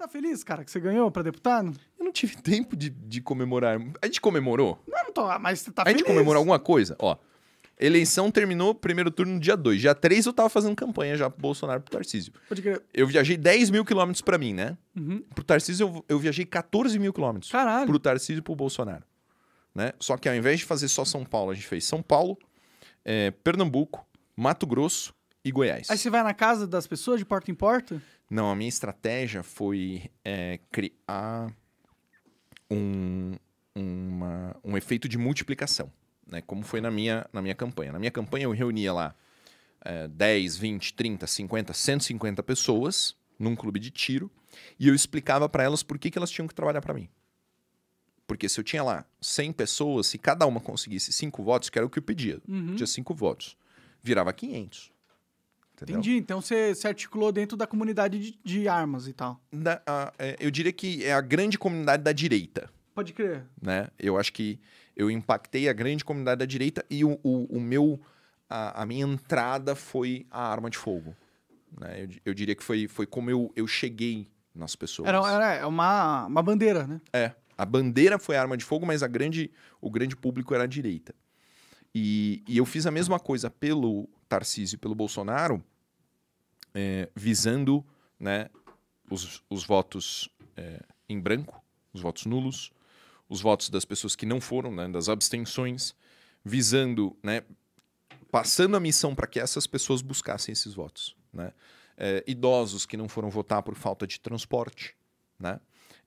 Tá feliz, cara, que você ganhou pra deputado? Eu não tive tempo de, de comemorar. A gente comemorou? Não, não tô, ah, mas você tá a feliz. A gente comemorou alguma coisa? Ó, eleição terminou primeiro turno no dia 2. Dia 3 eu tava fazendo campanha já pro Bolsonaro pro Tarcísio. Pode crer. Eu viajei 10 mil quilômetros pra mim, né? Uhum. Pro Tarcísio eu, eu viajei 14 mil quilômetros. Caralho. Pro Tarcísio e pro Bolsonaro. Né? Só que ao invés de fazer só São Paulo, a gente fez São Paulo, é, Pernambuco, Mato Grosso e Goiás. Aí você vai na casa das pessoas de porta em porta? Não, a minha estratégia foi é, criar um, uma, um efeito de multiplicação, né? como foi na minha, na minha campanha. Na minha campanha eu reunia lá é, 10, 20, 30, 50, 150 pessoas num clube de tiro e eu explicava para elas por que, que elas tinham que trabalhar para mim. Porque se eu tinha lá 100 pessoas, se cada uma conseguisse 5 votos, que era o que eu pedia, uhum. tinha 5 votos, virava 500. Entendeu? Entendi. Então você se articulou dentro da comunidade de, de armas e tal. Da, a, é, eu diria que é a grande comunidade da direita. Pode crer. Né? Eu acho que eu impactei a grande comunidade da direita e o, o, o meu a, a, minha entrada foi a arma de fogo. Né? Eu, eu diria que foi, foi como eu, eu cheguei nas pessoas. Era, era é uma, uma bandeira, né? É. A bandeira foi a arma de fogo, mas a grande, o grande público era a direita. E, e eu fiz a mesma coisa pelo Tarcísio e pelo Bolsonaro, é, visando né, os, os votos é, em branco, os votos nulos, os votos das pessoas que não foram, né, das abstenções, visando, né, passando a missão para que essas pessoas buscassem esses votos. Né? É, idosos que não foram votar por falta de transporte, né?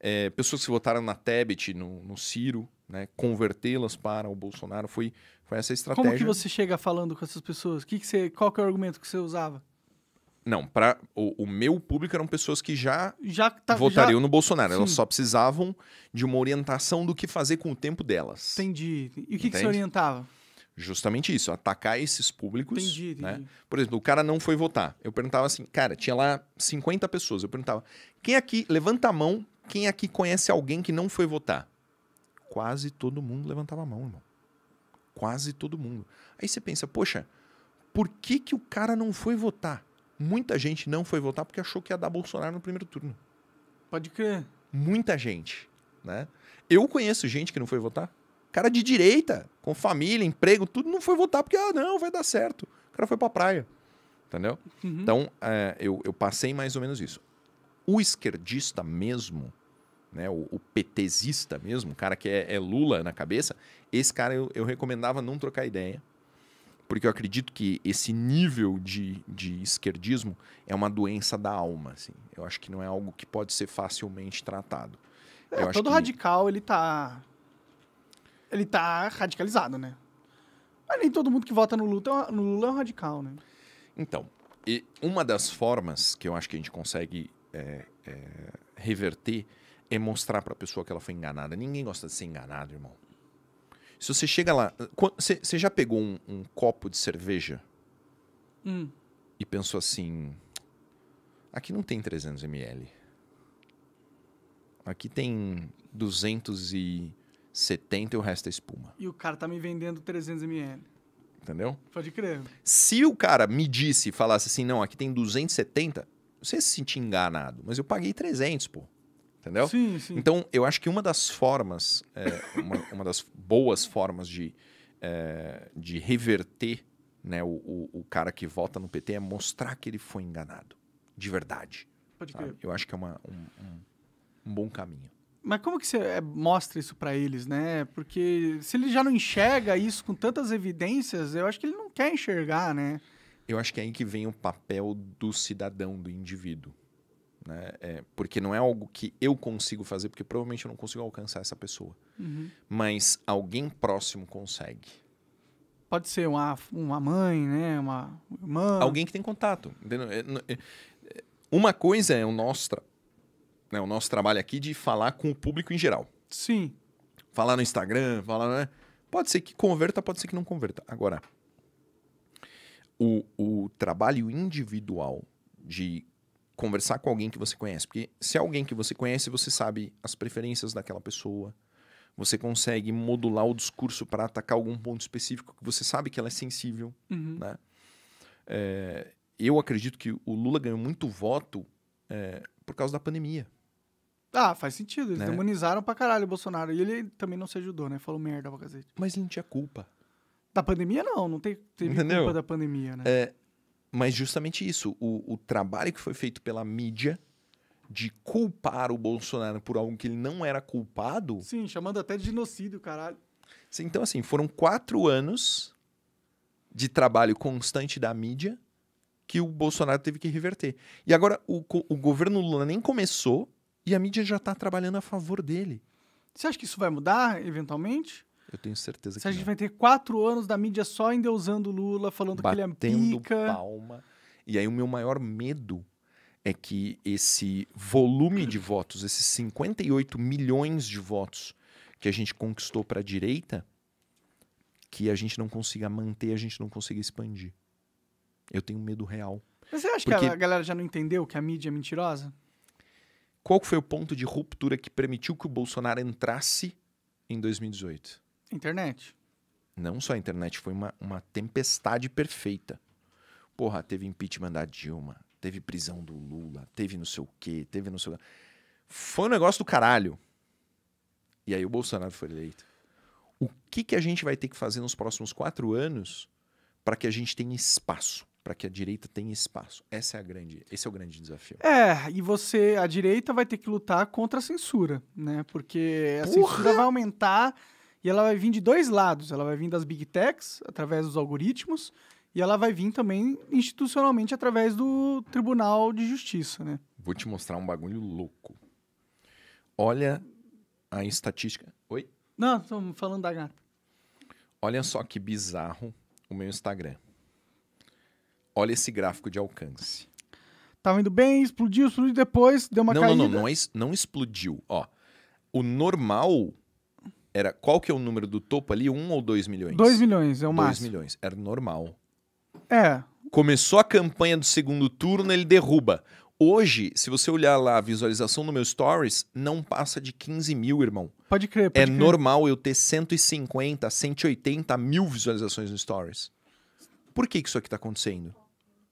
É, pessoas que votaram na Tebet, no, no Ciro, né, convertê-las para o Bolsonaro. Foi, foi essa estratégia. Como que você chega falando com essas pessoas? Que que você, qual que é o argumento que você usava? Não, para o, o, meu público eram pessoas que já, já tá, votariam já... no Bolsonaro. Sim. Elas só precisavam de uma orientação do que fazer com o tempo delas. Entendi. E o que, que você orientava? Justamente isso, atacar esses públicos. Entendi, né? entendi. Né? Por exemplo, o cara não foi votar. Eu perguntava assim, cara, tinha lá 50 pessoas. Eu perguntava, quem aqui, levanta a mão, quem aqui conhece alguém que não foi votar? quase todo mundo levantava a mão, irmão. Quase todo mundo. Aí você pensa, poxa, por que, que o cara não foi votar? Muita gente não foi votar porque achou que ia dar Bolsonaro no primeiro turno. Pode crer. Muita gente, né? Eu conheço gente que não foi votar. Cara de direita, com família, emprego, tudo, não foi votar porque, ah, não, vai dar certo. O cara foi pra praia, entendeu? Uhum. Então, é, eu, eu passei mais ou menos isso. O esquerdista mesmo, né, o, o mesmo, o cara que é, é Lula na cabeça, esse cara eu, eu, recomendava não trocar ideia. Porque eu acredito que esse nível de, de esquerdismo é uma doença da alma. Assim. Eu acho que não é algo que pode ser facilmente tratado. É, todo que... radical, ele tá. Ele tá radicalizado, né? Mas nem todo mundo que vota no Lula, no Lula é um radical, né? Então, uma das formas que eu acho que a gente consegue é, é, reverter é mostrar para a pessoa que ela foi enganada. Ninguém gosta de ser enganado, irmão. Se você chega lá. Você já pegou um, um, copo de cerveja hum. e pensou assim: aqui não tem 300 ml. Aqui tem 270 e o resto é espuma. E o cara tá me vendendo 300 ml. Entendeu? Pode crer. Se o cara me disse e falasse assim: não, aqui tem 270, você se sentir enganado. Mas eu paguei 300, pô. Entendeu? Sim, sim. Então, eu acho que uma das formas, é, uma, uma, das boas formas de, é, de reverter né, o, o, o, cara que vota no PT é mostrar que ele foi enganado. De verdade. Pode crer. Eu acho que é uma, um, um, um bom caminho. Mas como que você é, mostra isso para eles, né? Porque se ele já não enxerga isso com tantas evidências, eu acho que ele não quer enxergar, né? Eu acho que é aí que vem o papel do cidadão, do indivíduo. Né? É, porque não é algo que eu consigo fazer, porque provavelmente eu não consigo alcançar essa pessoa. Uhum. Mas alguém próximo consegue. Pode ser uma, uma mãe, né? Uma irmã. Alguém que tem contato. Entendeu? É, é, é, uma coisa é o nosso, tra... Né? o nosso trabalho aqui de falar com o público em geral. Sim. Falar no Instagram, falar. Né? Pode ser que converta, pode ser que não converta. Agora, o, o trabalho individual de conversar com alguém que você conhece. Porque se é alguém que você conhece, você sabe as preferências daquela pessoa. Você consegue modular o discurso para atacar algum ponto específico que você sabe que ela é sensível. Uhum. Né? É, eu acredito que o Lula ganhou muito voto é, por causa da pandemia. Ah, faz sentido. Eles né? demonizaram pra caralho o Bolsonaro. E ele também não se ajudou, né? Falou merda pra cacete. Mas ele não tinha culpa. Da pandemia, não. Não teve, culpa da pandemia, né? É, mas justamente isso, o, o trabalho que foi feito pela mídia de culpar o Bolsonaro por algo que ele não era culpado. Sim, chamando até de genocídio, caralho. Então, assim, foram quatro anos de trabalho constante da mídia que o Bolsonaro teve que reverter. E agora o, o governo Lula nem começou e a mídia já está trabalhando a favor dele. Você acha que isso vai mudar eventualmente? Eu tenho certeza que Se a gente não. vai ter quatro anos da mídia só endeusando Lula, falando Batendo que ele é pica. palma. E aí o meu maior medo é que esse volume de votos, esses 58 milhões de votos que a gente conquistou para a direita, que a gente não consiga manter, a gente não consiga expandir. Eu tenho medo real. Mas você acha Porque... que a galera já não entendeu que a mídia é mentirosa? Qual foi o ponto de ruptura que permitiu que o Bolsonaro entrasse em 2018? Internet. Não só a internet, foi uma, uma tempestade perfeita. Porra, teve impeachment da Dilma, teve prisão do Lula, teve não sei o quê, teve não sei o quê. Foi um negócio do caralho. E aí o Bolsonaro foi eleito. O que, que a gente vai ter que fazer nos próximos quatro anos para que a gente tenha espaço? para que a direita tenha espaço. Essa é a grande, esse é o grande desafio. É, e você, a direita vai ter que lutar contra a censura, né? Porque a assim, Porra! censura vai aumentar e ela vai vir de dois lados. Ela vai vir das big techs, através dos algoritmos, e ela vai vir também institucionalmente através do Tribunal de Justiça, né? Vou te mostrar um bagulho louco. Olha a estatística. Oi? Não, estamos falando da gata. Olha só que bizarro o meu Instagram. Olha esse gráfico de alcance. Tava tá indo bem, explodiu, explodiu depois, deu uma não, caída. Não, não, é não, não explodiu. Ó, o normal era qual que é o número do topo ali? Um ou dois milhões? Dois milhões, é o dois máximo. Dois milhões, era normal. É. Começou a campanha do segundo turno, ele derruba. Hoje, se você olhar lá a visualização no meu stories, não passa de 15 mil, irmão. Pode crer, pode É crer. normal eu ter 150, 180 mil visualizações no stories. Por que, que isso aqui está acontecendo?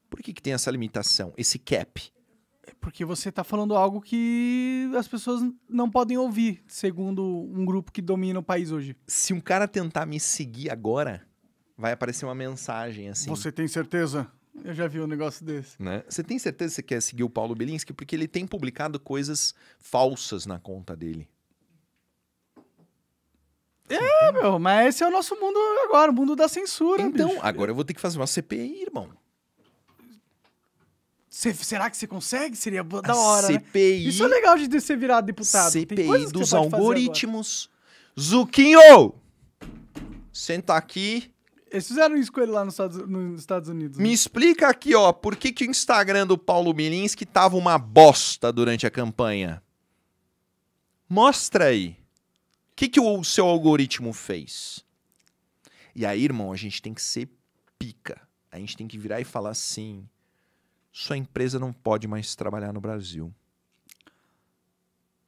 Por que, que tem essa limitação, esse cap? É porque você está falando algo que as pessoas não podem ouvir, segundo um grupo que domina o país hoje. Se um cara tentar me seguir agora, vai aparecer uma mensagem assim. Você tem certeza? Eu já vi um negócio desse. Né? Você tem certeza que você quer seguir o Paulo Belinski? Porque ele tem publicado coisas falsas na conta dele. É, meu, mas esse é o nosso mundo agora, o mundo da censura. Então, bicho. agora eu vou ter que fazer uma CPI, irmão. Cê, será que você consegue? Seria da hora. CPI. Né? Isso é legal de ser virado deputado. CPI dos algoritmos. Zuquinho! Senta aqui. Eles fizeram isso com ele lá nos Estados, nos Estados Unidos. Né? Me explica aqui, ó, por que, que o Instagram do Paulo Milinski tava uma bosta durante a campanha? Mostra aí. O que, que o seu algoritmo fez? E aí, irmão, a gente tem que ser pica. A gente tem que virar e falar assim sua empresa não pode mais trabalhar no Brasil.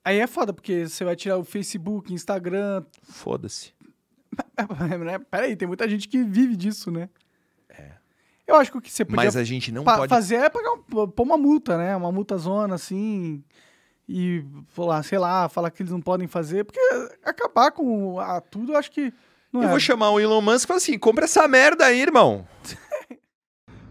Aí é foda, porque você vai tirar o Facebook, Instagram. Foda-se. Né? Peraí, tem muita gente que vive disso, né? É. Eu acho que o que você podia Mas a gente não pode... fazer é pagar um, pôr uma multa, né? Uma multa zona, assim. E, falar, sei lá, falar que eles não podem fazer. Porque acabar com a, tudo, eu acho que. Não eu é. vou chamar o Elon Musk e falar assim: compra essa merda aí, irmão.